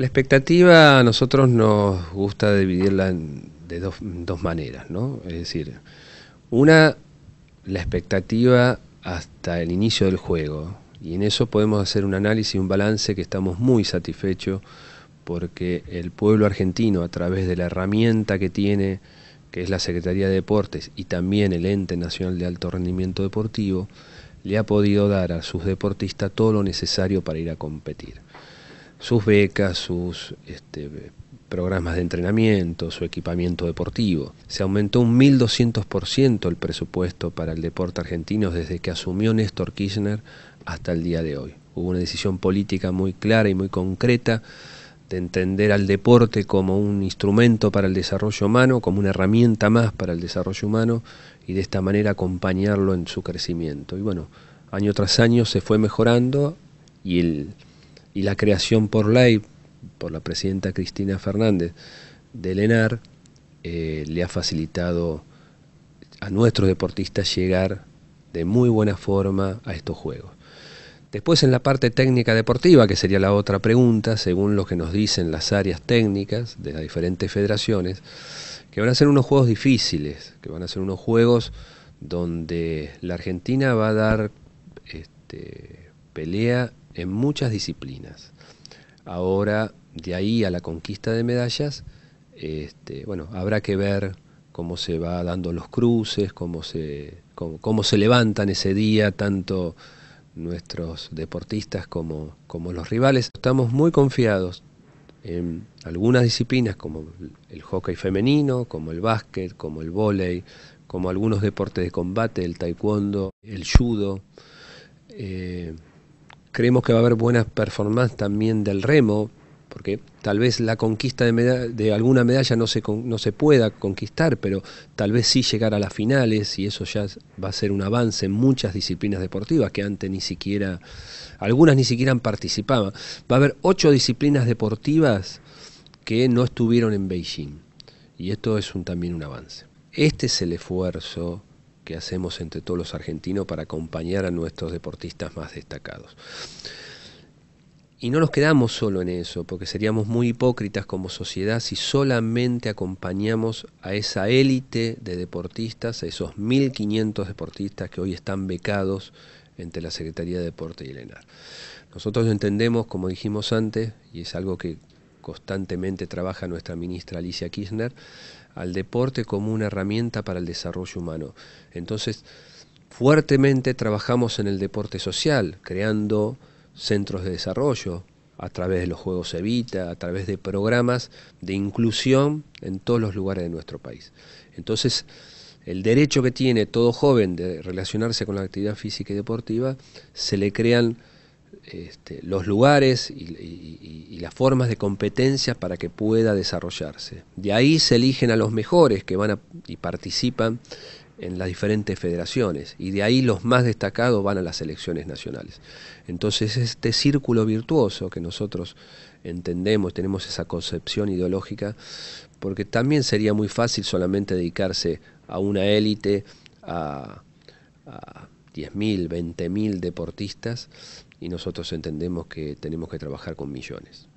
La expectativa a nosotros nos gusta dividirla de dos, maneras, Es decir, una, la expectativa hasta el inicio del juego, y en eso podemos hacer un análisis, y un balance que estamos muy satisfechos porque el pueblo argentino a través de la herramienta que tiene, que es la Secretaría de Deportes y también el Ente Nacional de Alto Rendimiento Deportivo, le ha podido dar a sus deportistas todo lo necesario para ir a competir sus becas, sus este, programas de entrenamiento, su equipamiento deportivo. Se aumentó un 1.200% el presupuesto para el deporte argentino desde que asumió Néstor Kirchner hasta el día de hoy. Hubo una decisión política muy clara y muy concreta de entender al deporte como un instrumento para el desarrollo humano, como una herramienta más para el desarrollo humano y de esta manera acompañarlo en su crecimiento. Y bueno, año tras año se fue mejorando y el y la creación por ley, por la presidenta Cristina Fernández, del ENAR, eh, le ha facilitado a nuestros deportistas llegar de muy buena forma a estos Juegos. Después en la parte técnica deportiva, que sería la otra pregunta, según lo que nos dicen las áreas técnicas de las diferentes federaciones, que van a ser unos juegos difíciles, que van a ser unos juegos donde la Argentina va a dar este, pelea en muchas disciplinas. Ahora, de ahí a la conquista de medallas, este, bueno, habrá que ver cómo se va dando los cruces, cómo se, cómo, se levantan ese día tanto nuestros deportistas como, como los rivales. Estamos muy confiados en algunas disciplinas como el hockey femenino, como el básquet, como el vóley, como algunos deportes de combate, el taekwondo, el judo. Eh, Creemos que va a haber buenas performances también del remo, porque tal vez la conquista de, alguna medalla no se, no se pueda conquistar, pero tal vez sí llegar a las finales y eso ya va a ser un avance en muchas disciplinas deportivas que antes ni siquiera, algunas ni siquiera participaban. Va a haber ocho disciplinas deportivas que no estuvieron en Beijing y esto es un, también un avance. Este es el esfuerzo que hacemos entre todos los argentinos para acompañar a nuestros deportistas más destacados. Y no nos quedamos solo en eso, porque seríamos muy hipócritas como sociedad si solamente acompañamos a esa élite de deportistas, a esos 1.500 deportistas que hoy están becados entre la Secretaría de Deporte y el ENAR. Nosotros entendemos, como dijimos antes, y es algo que constantemente trabaja nuestra ministra Alicia Kirchner, al deporte como una herramienta para el desarrollo humano. Entonces, fuertemente trabajamos en el deporte social, creando centros de desarrollo a través de los Juegos Evita, a través de programas de inclusión en todos los lugares de nuestro país. Entonces, el derecho que tiene todo joven de relacionarse con la actividad física y deportiva, se le crean este, los lugares y, las formas de competencia para que pueda desarrollarse. De ahí se eligen a los mejores que van y participan en las diferentes federaciones y de ahí los más destacados van a las selecciones nacionales. Entonces este círculo virtuoso que nosotros entendemos, tenemos esa concepción ideológica, porque también sería muy fácil solamente dedicarse a una élite, a, a 10.000, 20.000 deportistas y nosotros entendemos que tenemos que trabajar con millones.